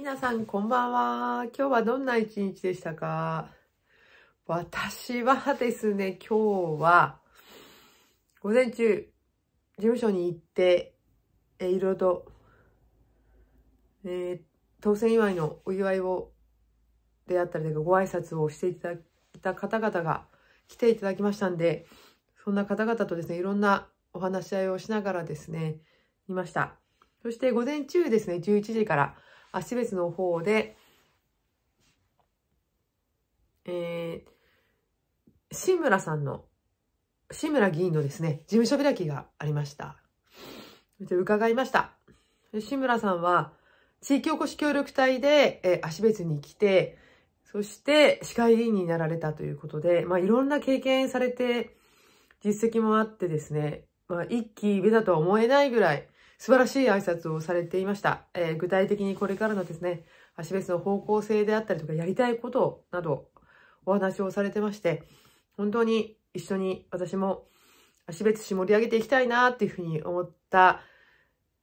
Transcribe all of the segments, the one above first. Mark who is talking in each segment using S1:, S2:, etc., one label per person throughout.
S1: 皆さんこんばんは。今日はどんな一日でしたか私はですね、今日は、午前中、事務所に行って、え、いろいろと、えー、当選祝いのお祝いを、であったりとか、ご挨拶をしていただいた方々が来ていただきましたんで、そんな方々とですね、いろんなお話し合いをしながらですね、いました。そして午前中ですね、11時から、足別の方で、えー、志村さんの、志村議員のですね、事務所開きがありました。伺いました。志村さんは、地域おこし協力隊で、えー、足別に来て、そして市会議員になられたということで、まあいろんな経験されて、実績もあってですね、まあ一期上だとは思えないぐらい、素晴らしい挨拶をされていました。えー、具体的にこれからのですね、足別の方向性であったりとか、やりたいことなど、お話をされてまして、本当に一緒に私も足別市盛り上げていきたいなっていうふうに思った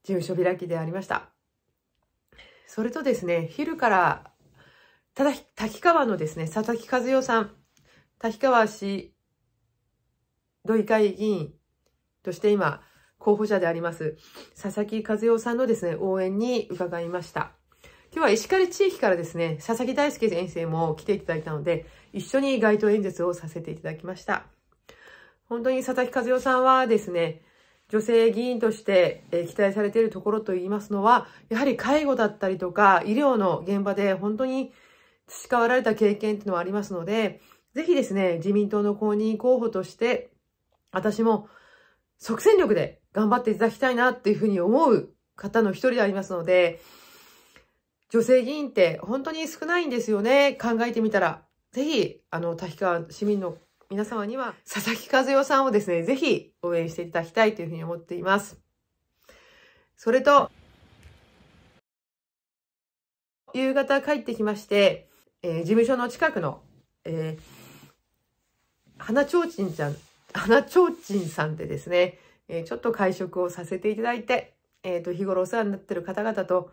S1: 事務所開きでありました。それとですね、昼から、ただ、滝川のですね、佐々木和代さん、滝川市土井会議員として今、候補者であります、佐々木和代さんのですね、応援に伺いました。今日は石狩地域からですね、佐々木大輔先生も来ていただいたので、一緒に街頭演説をさせていただきました。本当に佐々木和代さんはですね、女性議員として期待されているところといいますのは、やはり介護だったりとか、医療の現場で本当に培われた経験っていうのはありますので、ぜひですね、自民党の公認候補として、私も即戦力で頑張っていただきたいなっていうふうに思う方の一人でありますので、女性議員って本当に少ないんですよね。考えてみたら。ぜひ、あの、滝川市民の皆様には、佐々木和代さんをですね、ぜひ応援していただきたいというふうに思っています。それと、夕方帰ってきまして、えー、事務所の近くの、えー、花ちょうちんちゃん、花ちょうちんさんでですね、えー、ちょっと会食をさせていただいて、えっ、ー、と、日頃お世話になってる方々と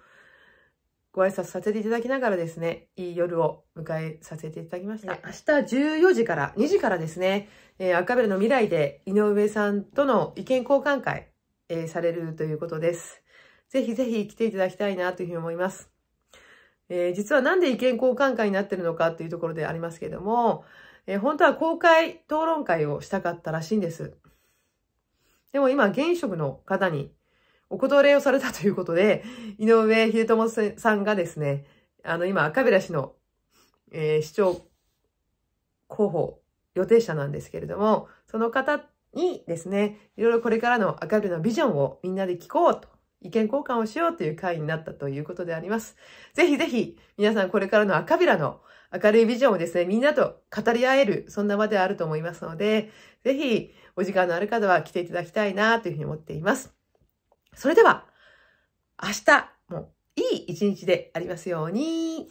S1: ご挨拶させていただきながらですね、いい夜を迎えさせていただきました。明日14時から、2時からですね、えー、赤ベルの未来で井上さんとの意見交換会、えー、されるということです。ぜひぜひ来ていただきたいなというふうに思います。えー、実はなんで意見交換会になってるのかというところでありますけども、えー、本当は公開討論会をしたかったらしいんです。でも今、現職の方にお断りをされたということで、井上秀友さんがですね、あの、今、赤べら氏の、えー、市長候補予定者なんですけれども、その方にですね、いろいろこれからの赤べらのビジョンをみんなで聞こうと、意見交換をしようという会になったということであります。ぜひぜひ、皆さんこれからの赤べらの明るいビジョンをですね、みんなと語り合える、そんな場であると思いますので、ぜひ、お時間のある方は来ていただきたいな、というふうに思っています。それでは、明日もいい一日でありますように。